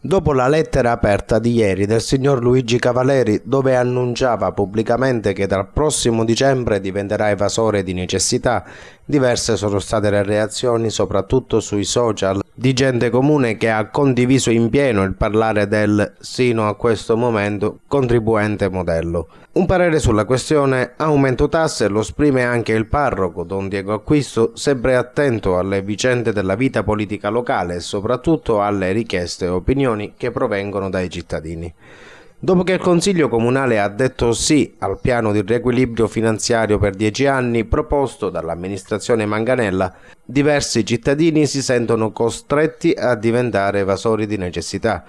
Dopo la lettera aperta di ieri del signor Luigi Cavaleri dove annunciava pubblicamente che dal prossimo dicembre diventerà evasore di necessità, diverse sono state le reazioni soprattutto sui social di gente comune che ha condiviso in pieno il parlare del, sino a questo momento, contribuente modello. Un parere sulla questione aumento tasse lo esprime anche il parroco Don Diego Acquisto, sempre attento alle vicende della vita politica locale e soprattutto alle richieste e opinioni che provengono dai cittadini. Dopo che il Consiglio Comunale ha detto sì al piano di riequilibrio finanziario per dieci anni proposto dall'amministrazione Manganella, diversi cittadini si sentono costretti a diventare evasori di necessità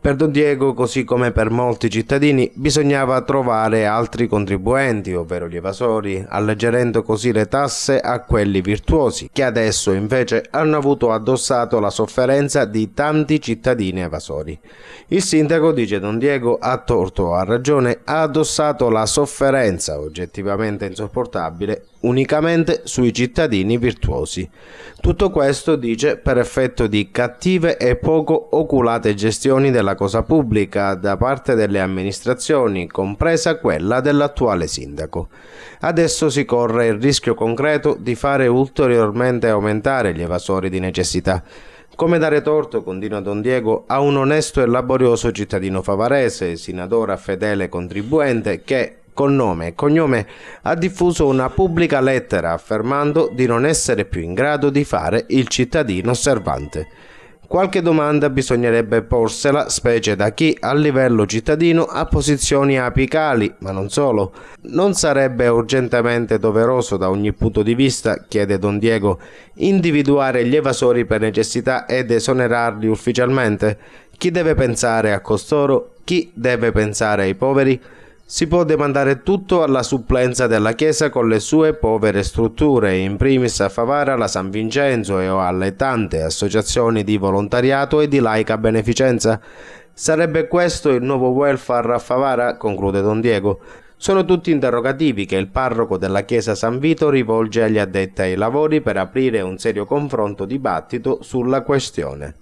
per Don Diego, così come per molti cittadini, bisognava trovare altri contribuenti, ovvero gli evasori, alleggerendo così le tasse a quelli virtuosi, che adesso invece hanno avuto addossato la sofferenza di tanti cittadini evasori. Il sindaco, dice Don Diego, a torto o a ragione, ha addossato la sofferenza, oggettivamente insopportabile, unicamente sui cittadini virtuosi. Tutto questo, dice, per effetto di cattive e poco oculate gestioni della della cosa pubblica da parte delle amministrazioni, compresa quella dell'attuale sindaco. Adesso si corre il rischio concreto di fare ulteriormente aumentare gli evasori di necessità. Come dare torto, continua Don Diego, a un onesto e laborioso cittadino favarese, ad ora fedele contribuente che, con nome e cognome, ha diffuso una pubblica lettera affermando di non essere più in grado di fare il cittadino osservante. Qualche domanda bisognerebbe porsela, specie da chi a livello cittadino ha posizioni apicali, ma non solo. Non sarebbe urgentemente doveroso da ogni punto di vista, chiede Don Diego, individuare gli evasori per necessità ed esonerarli ufficialmente? Chi deve pensare a costoro? Chi deve pensare ai poveri? Si può demandare tutto alla supplenza della Chiesa con le sue povere strutture, in primis a Favara, la San Vincenzo e o alle tante associazioni di volontariato e di laica beneficenza. Sarebbe questo il nuovo welfare a Favara? conclude Don Diego. Sono tutti interrogativi che il parroco della Chiesa San Vito rivolge agli addetti ai lavori per aprire un serio confronto dibattito sulla questione.